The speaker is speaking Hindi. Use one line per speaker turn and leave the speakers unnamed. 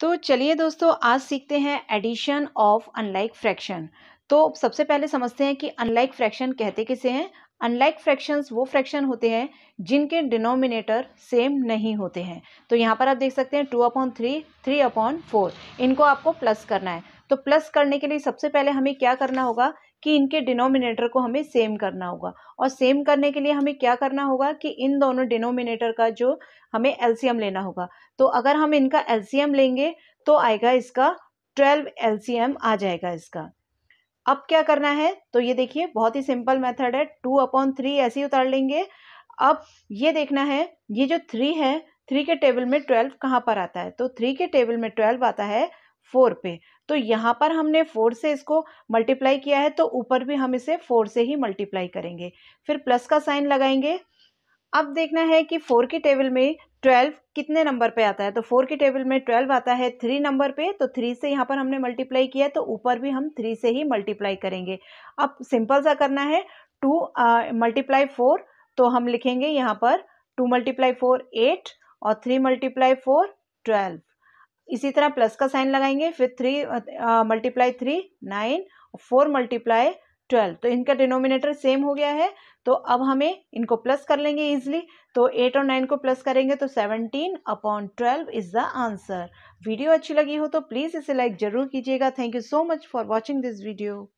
तो चलिए दोस्तों आज सीखते हैं एडिशन ऑफ अनलाइक फ्रैक्शन तो सबसे पहले समझते हैं कि अनलाइक फ्रैक्शन कहते किसे हैं अनलाइक फ्रैक्शंस वो फ्रैक्शन होते हैं जिनके डिनोमिनेटर सेम नहीं होते हैं तो यहाँ पर आप देख सकते हैं two upon three three upon four इनको आपको प्लस करना है तो प्लस करने के लिए सबसे पहले हमें क्या करना होगा कि इनके डिनोमिनेटर को हमें सेम करना होगा और सेम करने के लिए हमें क्या करना होगा कि इन दोनों डिनोमिनेटर का जो हमें एल्सीयम लेना होगा तो अगर हम इनका एल्सीयम लेंगे तो आएगा इसका ट्वेल्व एल्सीयम आ जाएगा इसका अब क्या करना है तो ये देखिए बहुत ही सिंपल मेथड है टू अपॉन थ्री ऐसे ही उतार लेंगे अब ये देखना है ये जो थ्री है थ्री के टेबल में ट्वेल्व कहाँ पर आता है तो थ्री के टेबल में ट्वेल्व आता है फोर पे तो यहाँ पर हमने फोर से इसको मल्टीप्लाई किया है तो ऊपर भी हम इसे फोर से ही मल्टीप्लाई करेंगे फिर प्लस का साइन लगाएंगे अब देखना है कि फोर की टेबल में ट्वेल्व कितने नंबर पे आता है तो फोर की टेबल में ट्वेल्व आता है थ्री नंबर पे तो थ्री से यहाँ पर हमने मल्टीप्लाई किया तो ऊपर भी हम थ्री से ही मल्टीप्लाई करेंगे अब सिंपल सा करना है टू मल्टीप्लाई फोर तो हम लिखेंगे यहाँ पर टू मल्टीप्लाई फोर एट और थ्री मल्टीप्लाई फोर ट्वेल्व इसी तरह प्लस का साइन लगाएंगे फिर three multiply three nine four multiply twelve तो इनका डिनोमिनेटर सेम हो गया है तो अब हमें इनको प्लस कर लेंगे इजिली तो एट और नाइन को प्लस करेंगे तो seventeen upon twelve is the answer video अच्छी लगी हो तो प्लीज़ इसे लाइक ज़रूर कीजिएगा thank you so much for watching this video